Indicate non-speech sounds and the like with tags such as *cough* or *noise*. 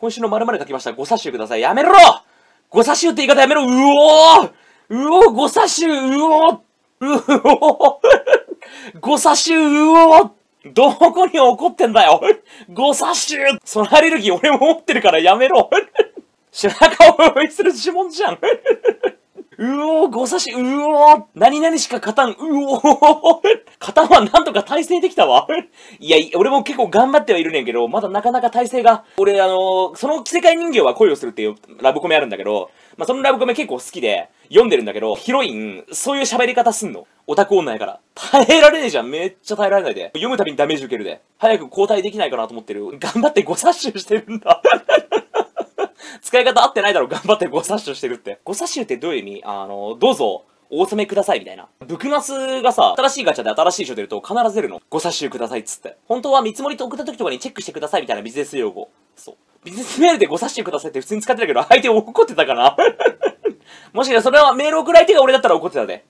今週の〇〇書きました。ごゅうください。やめろごゅうって言い方やめろうおーうおーごしゅうおーうおーごしゅうおーどこに怒ってんだよごゅう。そのアレルギー俺も持ってるからやめろ背中を追いする呪文じゃんうおーご冊子うおー何々しか勝たんうおー片はなんとか体性できたわ。*laughs* いや、俺も結構頑張ってはいるねんけど、まだなかなか体性が。俺、あのー、その奇世界人形は恋をするっていうラブコメあるんだけど、まあ、そのラブコメ結構好きで、読んでるんだけど、ヒロイン、そういう喋り方すんの。オタク女やから。耐えられねえじゃん。めっちゃ耐えられないで。読むたびにダメージ受けるで。早く交代できないかなと思ってる。頑張ってご殺衆してるんだ。*laughs* 使い方合ってないだろ、頑張ってご殺衆してるって。ご殺衆ってどういう意味あの、どうぞ、お納めくださいみたいな。ブクマスがさ、新しいガチャで新しい書出ると必ず出るの。ご差しくださいっつって。本当は見積もりと送った時とかにチェックしてくださいみたいなビジネス用語。そう。ビジネスメールでご差しくださいって普通に使ってたけど、相手怒ってたかな *laughs* もしかしたらそれはメール送る相手が俺だったら怒ってたで。